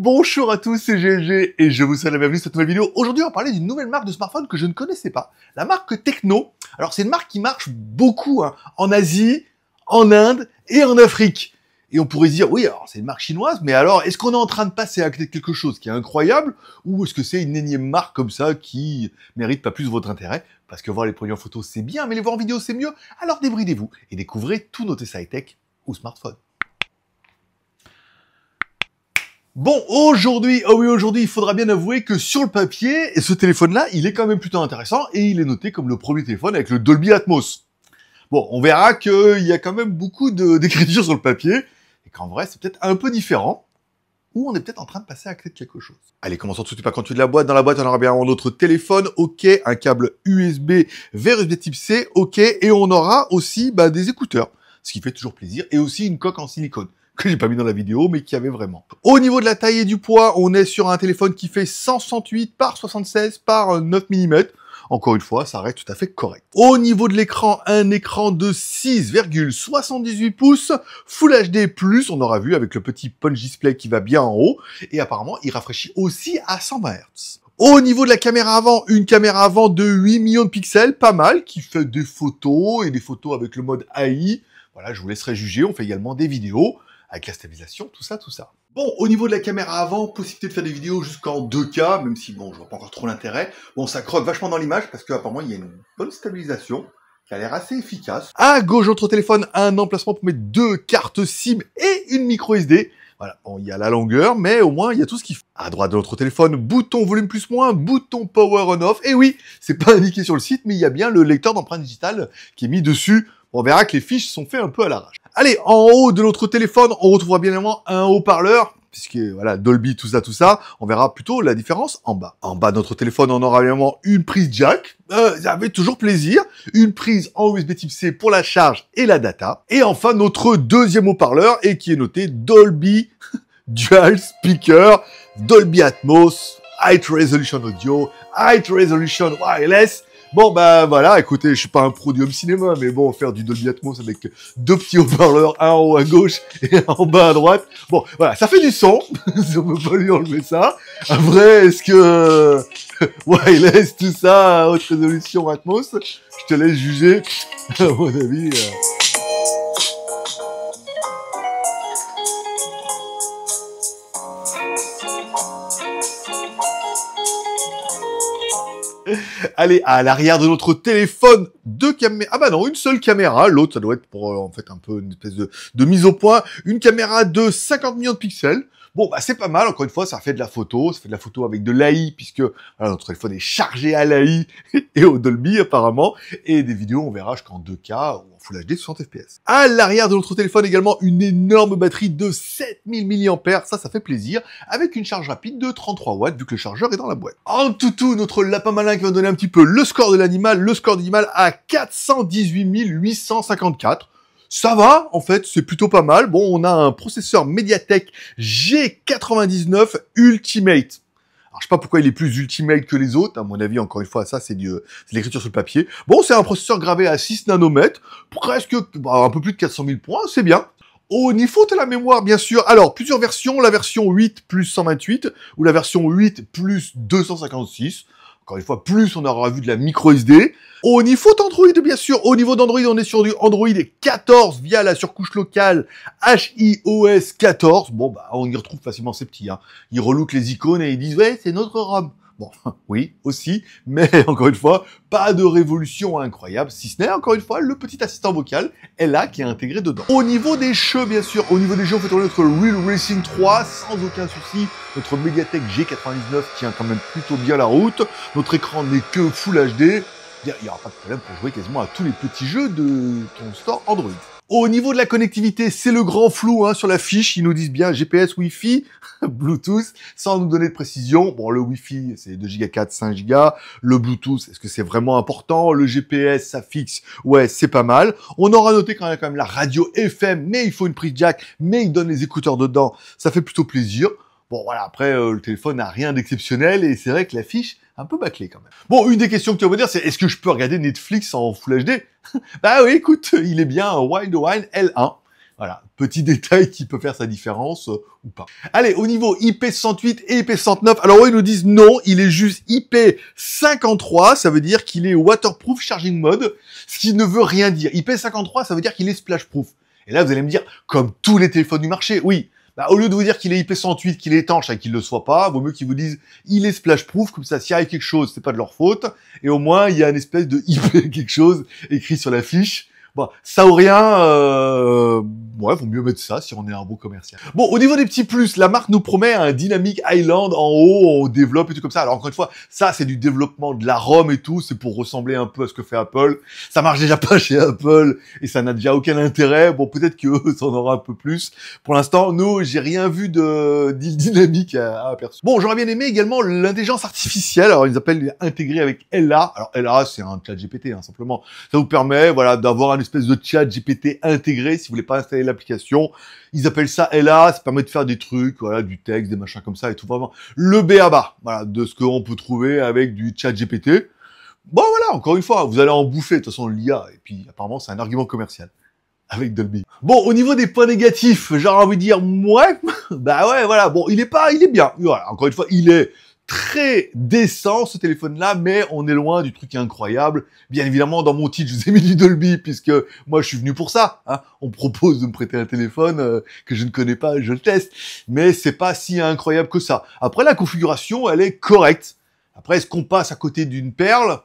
Bonjour à tous, c'est GLG et je vous souhaite la bienvenue sur cette nouvelle vidéo. Aujourd'hui, on va parler d'une nouvelle marque de smartphone que je ne connaissais pas, la marque Techno. Alors, c'est une marque qui marche beaucoup hein, en Asie, en Inde et en Afrique. Et on pourrait dire, oui, alors c'est une marque chinoise, mais alors est-ce qu'on est en train de passer à quelque chose qui est incroyable ou est-ce que c'est une énième marque comme ça qui mérite pas plus votre intérêt Parce que voir les produits en photo, c'est bien, mais les voir en vidéo, c'est mieux. Alors débridez-vous et découvrez tout nos sci tech ou smartphone. Bon, aujourd'hui, oh oui, aujourd'hui, il faudra bien avouer que sur le papier, ce téléphone-là, il est quand même plutôt intéressant et il est noté comme le premier téléphone avec le Dolby Atmos. Bon, on verra qu'il y a quand même beaucoup d'écritures sur le papier et qu'en vrai, c'est peut-être un peu différent ou on est peut-être en train de passer à côté quelque chose. Allez, commençons tout de suite par tu de la boîte. Dans la boîte, on aura bien un autre téléphone, ok, un câble USB vers USB type C, ok, et on aura aussi bah, des écouteurs, ce qui fait toujours plaisir, et aussi une coque en silicone que j'ai pas mis dans la vidéo, mais qui avait vraiment. Au niveau de la taille et du poids, on est sur un téléphone qui fait 168 par 76 par 9 euh, mm. Encore une fois, ça reste tout à fait correct. Au niveau de l'écran, un écran de 6,78 pouces, Full HD+, on aura vu avec le petit punch display qui va bien en haut, et apparemment, il rafraîchit aussi à 120 Hz. Au niveau de la caméra avant, une caméra avant de 8 millions de pixels, pas mal, qui fait des photos, et des photos avec le mode AI. Voilà, je vous laisserai juger, on fait également des vidéos avec la stabilisation, tout ça, tout ça. Bon, au niveau de la caméra avant, possibilité de faire des vidéos jusqu'en 2K, même si bon, je vois pas encore trop l'intérêt. Bon, ça croque vachement dans l'image parce qu'apparemment il y a une bonne stabilisation qui a l'air assez efficace. À gauche de téléphone, un emplacement pour mettre deux cartes SIM et une micro SD. Voilà, bon, il y a la longueur, mais au moins, il y a tout ce qu'il faut. À droite de notre téléphone, bouton volume plus moins, bouton power on off. Et oui, c'est pas indiqué sur le site, mais il y a bien le lecteur d'empreintes digitales qui est mis dessus. On verra que les fiches sont faites un peu à l'arrache. Allez, en haut de notre téléphone, on retrouvera bien évidemment un haut-parleur puisque voilà, Dolby, tout ça, tout ça, on verra plutôt la différence en bas. En bas de notre téléphone, on aura bien évidemment une prise jack, euh, ça fait toujours plaisir, une prise en USB type C pour la charge et la data, et enfin notre deuxième haut-parleur, et qui est noté Dolby Dual Speaker, Dolby Atmos, High Resolution Audio, High Resolution Wireless, Bon, bah voilà, écoutez, je suis pas un pro du home cinéma, mais bon, faire du Dolby Atmos avec deux petits haut-parleurs, un en haut à gauche et un en bas à droite. Bon, voilà, ça fait du son, on peut pas lui enlever ça. Vrai, est-ce que Ouais, il laisse tout ça, haute résolution Atmos Je te laisse juger, à mon avis. Euh. Allez, à l'arrière de notre téléphone, deux caméras. Ah bah non, une seule caméra. L'autre, ça doit être pour, euh, en fait, un peu une espèce de, de mise au point. Une caméra de 50 millions de pixels. Bon, bah, c'est pas mal. Encore une fois, ça fait de la photo. Ça fait de la photo avec de l'AI, puisque notre téléphone est chargé à l'AI et au Dolby, apparemment. Et des vidéos, on verra jusqu'en 2K ou en Full HD 60 FPS. À l'arrière de notre téléphone, également, une énorme batterie de 7000 mAh. Ça, ça fait plaisir. Avec une charge rapide de 33 watts, vu que le chargeur est dans la boîte. En tout, notre lapin malin qui va donner un petit peu le score de l'animal. Le score d'animal à 418 854 ça va, en fait, c'est plutôt pas mal. Bon, on a un processeur Mediatek G99 Ultimate. Alors, je sais pas pourquoi il est plus ultimate que les autres. À mon avis, encore une fois, ça, c'est de l'écriture sur le papier. Bon, c'est un processeur gravé à 6 nanomètres, presque bah, un peu plus de 400 000 points, c'est bien. Au niveau de la mémoire, bien sûr. Alors, plusieurs versions, la version 8 plus 128 ou la version 8 plus 256. Encore une fois, plus on aura vu de la micro SD. Au niveau d'Android, bien sûr, au niveau d'Android, on est sur du Android 14 via la surcouche locale HIOS 14. Bon, bah, on y retrouve facilement ces petits. Hein. Ils relookent les icônes et ils disent, ouais, c'est notre ROM. Bon, oui, aussi, mais encore une fois, pas de révolution incroyable, si ce n'est encore une fois le petit assistant vocal est là, qui est intégré dedans. Au niveau des jeux, bien sûr, au niveau des jeux, on fait tourner notre Real Racing 3 sans aucun souci, notre Mediatek G99 tient quand même plutôt bien la route, notre écran n'est que Full HD, il n'y aura pas de problème pour jouer quasiment à tous les petits jeux de ton store Android. Au niveau de la connectivité, c'est le grand flou hein, sur la fiche. Ils nous disent bien GPS, Wi-Fi, Bluetooth, sans nous donner de précision. Bon, le Wi-Fi, c'est 2 Go 4, 5 Go. Le Bluetooth, est-ce que c'est vraiment important Le GPS, ça fixe. Ouais, c'est pas mal. On aura noté a quand même la radio FM, mais il faut une prise jack, mais il donne les écouteurs dedans. Ça fait plutôt plaisir. Bon, voilà, après, euh, le téléphone n'a rien d'exceptionnel et c'est vrai que la fiche un peu bâclé quand même. Bon, une des questions que tu vas me dire, c'est est-ce que je peux regarder Netflix en Full HD Bah oui, écoute, il est bien Wild Wine L1. Voilà, petit détail qui peut faire sa différence euh, ou pas. Allez, au niveau IP68 et IP69, alors ils nous disent non, il est juste IP53, ça veut dire qu'il est waterproof charging mode, ce qui ne veut rien dire. IP53, ça veut dire qu'il est splashproof. Et là, vous allez me dire, comme tous les téléphones du marché, oui, bah, au lieu de vous dire qu'il est IP108, qu'il est étanche et qu'il le soit pas, vaut mieux qu'ils vous disent il est splash proof, comme ça s'il y a quelque chose, c'est pas de leur faute, et au moins il y a une espèce de IP quelque chose écrit sur la fiche, Bon, bah, rien euh, ouais, vaut mieux mettre ça si on est un bon commercial. Bon, au niveau des petits plus, la marque nous promet un Dynamic Island en haut, on développe et tout comme ça. Alors encore une fois, ça c'est du développement de la ROM et tout, c'est pour ressembler un peu à ce que fait Apple. Ça marche déjà pas chez Apple et ça n'a déjà aucun intérêt. Bon, peut-être que eux, ça en aura un peu plus. Pour l'instant, nous, j'ai rien vu de dynamique à, aperçu. Bon, j'aurais bien aimé également l'intelligence artificielle. Alors ils appellent intégrer avec LA. Alors LA, c'est un chat GPT hein, simplement. Ça vous permet, voilà, d'avoir un espèce de chat GPT intégré si vous voulez pas installer l'application. Ils appellent ça LA, ça permet de faire des trucs, voilà, du texte, des machins comme ça et tout vraiment. Le BABA, voilà, de ce qu'on peut trouver avec du chat GPT. Bon voilà, encore une fois, vous allez en bouffer, de toute façon l'IA, et puis apparemment c'est un argument commercial avec Dolby. Bon, au niveau des points négatifs, j'ai envie de dire, ouais, bah ouais, voilà, bon, il est pas, il est bien, voilà, encore une fois, il est très décent ce téléphone-là, mais on est loin du truc incroyable. Bien évidemment, dans mon titre, je vous ai mis du Dolby, puisque moi je suis venu pour ça. Hein. On propose de me prêter un téléphone euh, que je ne connais pas, je le teste. Mais c'est pas si incroyable que ça. Après, la configuration, elle est correcte. Après, est-ce qu'on passe à côté d'une perle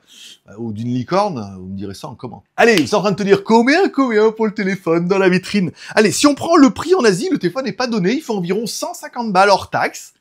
euh, ou d'une licorne euh, Vous me direz ça en comment. Allez, ils sont en train de te dire combien, combien pour le téléphone dans la vitrine Allez, si on prend le prix en Asie, le téléphone n'est pas donné, il faut environ 150 balles hors taxe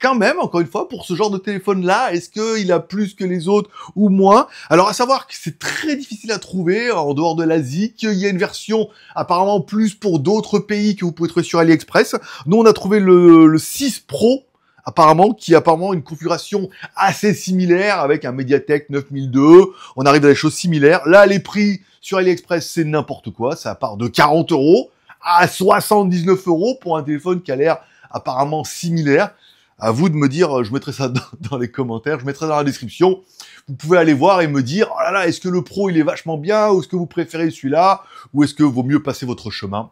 quand même, encore une fois, pour ce genre de téléphone-là, est-ce qu'il a plus que les autres ou moins Alors à savoir que c'est très difficile à trouver en dehors de l'Asie, qu'il y a une version apparemment plus pour d'autres pays que vous pouvez trouver sur AliExpress. Nous, on a trouvé le, 6 Pro, apparemment, qui a apparemment une configuration assez similaire avec un Mediatek 9002. On arrive à des choses similaires. Là, les prix sur AliExpress, c'est n'importe quoi. Ça part de 40 euros à 79 euros pour un téléphone qui a l'air apparemment similaire. À vous de me dire, euh, je mettrai ça dans, les commentaires, je mettrai dans la description. Vous pouvez aller voir et me dire, oh là là, est-ce que le pro il est vachement bien, ou est-ce que vous préférez celui-là, ou est-ce que vaut mieux passer votre chemin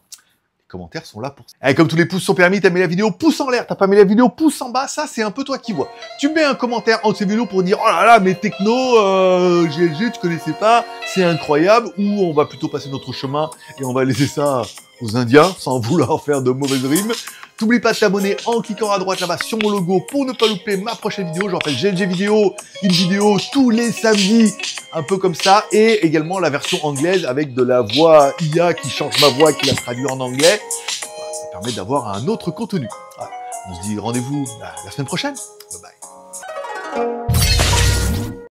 Les commentaires sont là pour ça. Et comme tous les pouces sont permis, t'as mis la vidéo pouce en l'air, t'as pas mis la vidéo pouce en bas, ça c'est un peu toi qui vois. Tu mets un commentaire entre ces vidéos pour dire, oh là là, mais techno, euh, GLG, tu connaissais pas, c'est incroyable, ou on va plutôt passer notre chemin et on va laisser ça aux Indiens sans vouloir faire de mauvaises rimes. T'oublie pas de t'abonner en cliquant à droite là-bas sur mon logo pour ne pas louper ma prochaine vidéo. J'en fais GLG vidéo, une vidéo tous les samedis, un peu comme ça. Et également la version anglaise avec de la voix IA qui change ma voix, et qui la traduit en anglais. Ça permet d'avoir un autre contenu. On se dit rendez-vous bah, la semaine prochaine.